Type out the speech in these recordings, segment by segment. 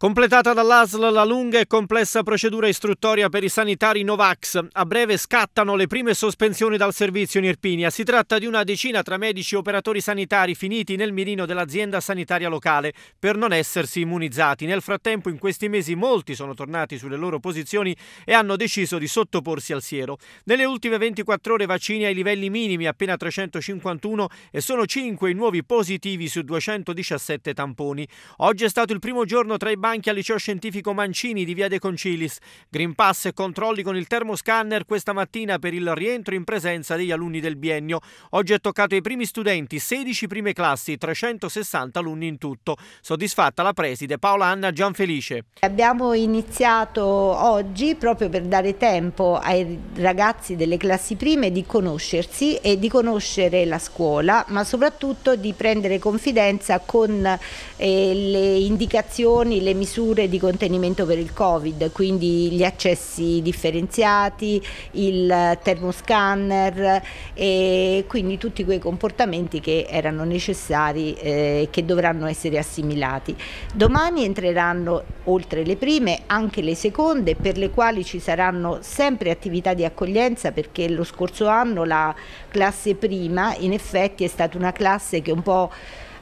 Completata dall'ASL la lunga e complessa procedura istruttoria per i sanitari Novax. A breve scattano le prime sospensioni dal servizio in Irpinia. Si tratta di una decina tra medici e operatori sanitari finiti nel mirino dell'azienda sanitaria locale per non essersi immunizzati. Nel frattempo in questi mesi molti sono tornati sulle loro posizioni e hanno deciso di sottoporsi al siero. Nelle ultime 24 ore vaccini ai livelli minimi appena 351 e sono 5 i nuovi positivi su 217 tamponi. Oggi è stato il primo giorno tra i banchi al liceo scientifico Mancini di Via De Concilis. Green Pass e controlli con il termoscanner questa mattina per il rientro in presenza degli alunni del biennio. Oggi è toccato ai primi studenti, 16 prime classi, 360 alunni in tutto. Soddisfatta la preside Paola Anna Gianfelice. Abbiamo iniziato oggi proprio per dare tempo ai ragazzi delle classi prime di conoscersi e di conoscere la scuola, ma soprattutto di prendere confidenza con eh, le indicazioni, le misure di contenimento per il Covid, quindi gli accessi differenziati, il termoscanner e quindi tutti quei comportamenti che erano necessari e eh, che dovranno essere assimilati. Domani entreranno oltre le prime anche le seconde per le quali ci saranno sempre attività di accoglienza perché lo scorso anno la classe prima in effetti è stata una classe che un po'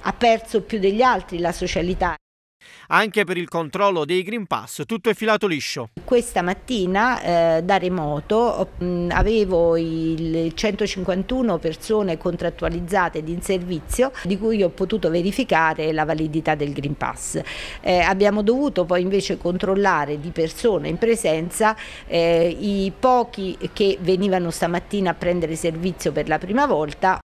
ha perso più degli altri la socialità anche per il controllo dei Green Pass, tutto è filato liscio. Questa mattina eh, da remoto mh, mm, avevo il 151 persone contrattualizzate ed in servizio di cui ho potuto verificare la validità del Green Pass. Eh, abbiamo dovuto poi invece controllare di persona in presenza eh, i pochi che venivano stamattina a prendere servizio per la prima volta.